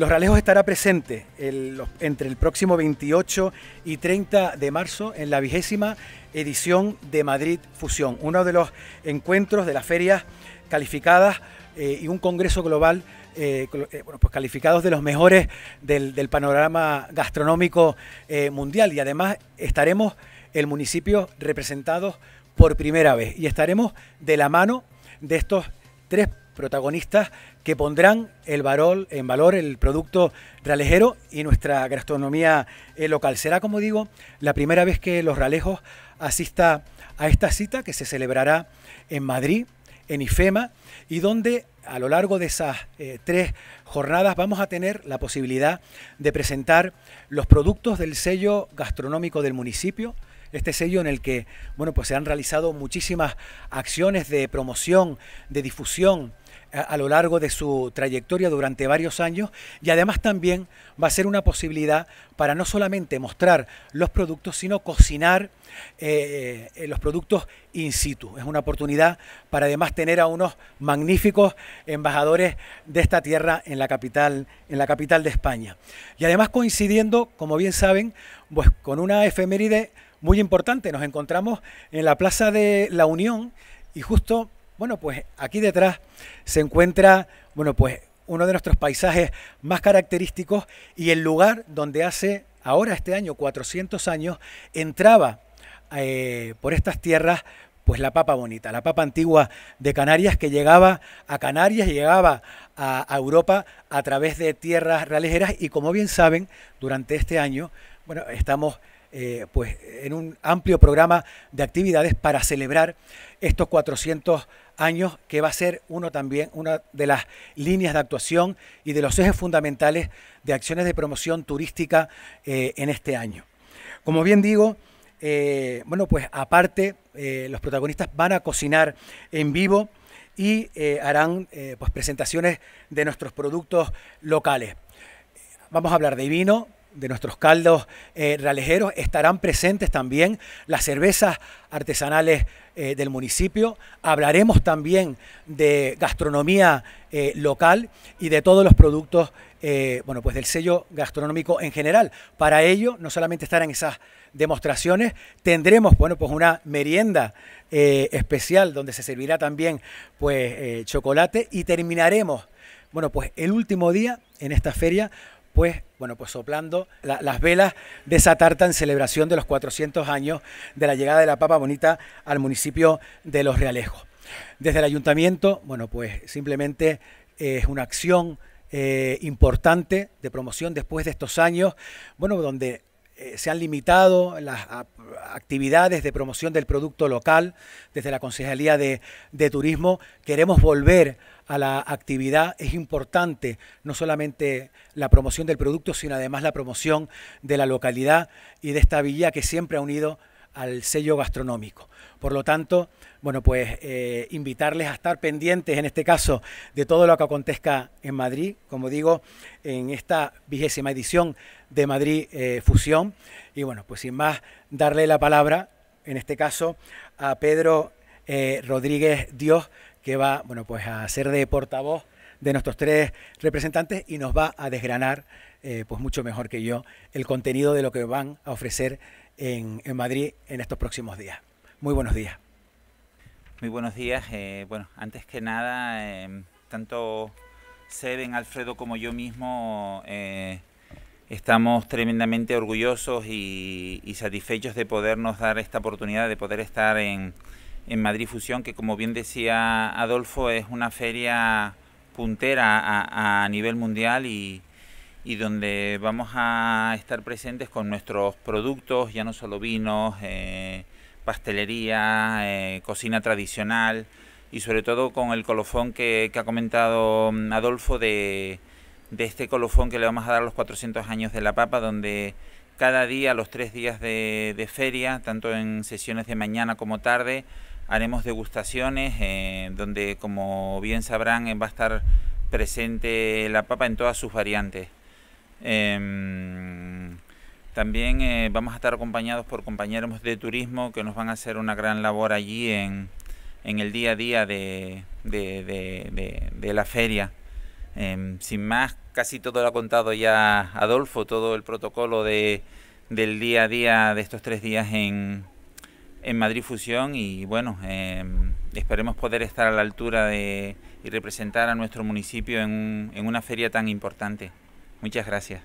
Los Ralejos estará presente entre el próximo 28 y 30 de marzo en la vigésima edición de Madrid Fusión, uno de los encuentros de las ferias calificadas eh, y un congreso global eh, eh, pues calificados de los mejores del, panorama gastronómico mundial y además estaremos el municipio representado por primera vez y estaremos de la mano de estos tres protagonistas que pondrán el en valor el producto ralejero y nuestra gastronomía eh, local. Será, como digo, la primera vez que los ralejos asista a esta cita que se celebrará en Madrid, en IFEMA, y donde a lo largo de esas eh, tres jornadas vamos a tener la posibilidad de presentar los productos del sello gastronómico del municipio, este sello en el que bueno, pues se han realizado muchísimas acciones de promoción, de difusión a, lo largo de su trayectoria durante varios años y además también va a ser una posibilidad para no solamente mostrar los productos, sino cocinar eh, eh, los productos in situ. Es una oportunidad para además tener a unos magníficos embajadores de esta tierra en la capital, en la capital de España. Y además coincidiendo, como bien saben, pues con una efeméride muy importante. Nos encontramos en la Plaza de la Unión y justo bueno, pues aquí detrás se encuentra, bueno, pues uno de nuestros paisajes más característicos y el lugar donde hace ahora este año 400 años entraba eh, por estas tierras pues la papa bonita, la papa antigua de Canarias que llegaba a Canarias, llegaba a, Europa a través de tierras realejeras y como bien saben, durante este año, bueno, estamos eh, pues, en un amplio programa de actividades para celebrar estos 400 años, que va a ser uno también, una de las líneas de actuación y de los ejes fundamentales de acciones de promoción turística eh, en este año. Como bien digo, eh, bueno, pues aparte, los protagonistas van a cocinar en vivo y harán pues presentaciones de nuestros productos locales. Vamos a hablar de vino, de nuestros caldos eh, ralejeros. realejeros estarán presentes también las cervezas artesanales eh, del municipio. Hablaremos también de gastronomía eh, local y de todos los productos bueno, pues del sello gastronómico en general. Para ello, no solamente estarán esas demostraciones, tendremos bueno, pues una merienda especial donde se servirá también pues, chocolate y terminaremos bueno, pues el último día en esta feria pues, bueno, pues soplando las velas de esa tarta en celebración de los 400 años de la llegada de la Papa Bonita al municipio de Los Realejos. Desde el ayuntamiento, bueno, pues simplemente eh, es una acción eh, importante de promoción después de estos años, bueno, donde eh, se han limitado las ah, actividades de promoción del producto local desde la Consejería de, de Turismo. Queremos volver a la actividad. Es importante no solamente la promoción del producto, sino además la promoción de la localidad y de esta villa que siempre ha unido al sello gastronómico. Por lo tanto, bueno, pues eh, invitarles a estar pendientes en este caso de todo lo que acontezca en Madrid, como digo, en esta vigésima edición de Madrid eh, Fusión. Y bueno, pues sin más, darle la palabra, en este caso, a Pedro eh, Rodríguez Dios, que va, bueno, pues a ser de portavoz de nuestros tres representantes y nos va a desgranar, pues mucho mejor que yo, el contenido de lo que van a ofrecer en, Madrid en estos próximos días. Muy buenos días. Muy buenos días. Eh, bueno, antes que nada, em, tanto Seben, Alfredo como yo mismo eh, estamos tremendamente orgullosos y, satisfechos de podernos dar esta oportunidad de poder estar en, en, Madrid Fusión, que como bien decía Adolfo, es una feria puntera a, a nivel mundial y, y donde vamos a estar presentes con nuestros productos, ya no solo vinos, eh, pastelería, eh, cocina tradicional y sobre todo con el colofón que, ha comentado mm, Adolfo de, este colofón que le vamos a dar a los 400 años de la papa, donde cada día, los tres días de, feria, tanto en sesiones de mañana como tarde, haremos degustaciones eh, donde, como bien sabrán, va a estar presente la papa en todas sus variantes. Em, también eh, vamos a estar acompañados por compañeros de turismo que nos van a hacer una gran labor allí en, el día a día de, la feria. Em, sin más, casi todo lo ha contado ya Adolfo, todo el protocolo de, del día a día de estos tres días en, Madrid Fusión y bueno, em, esperemos poder estar a la altura de, y representar a nuestro municipio en, en una feria tan importante. Muchas gracias.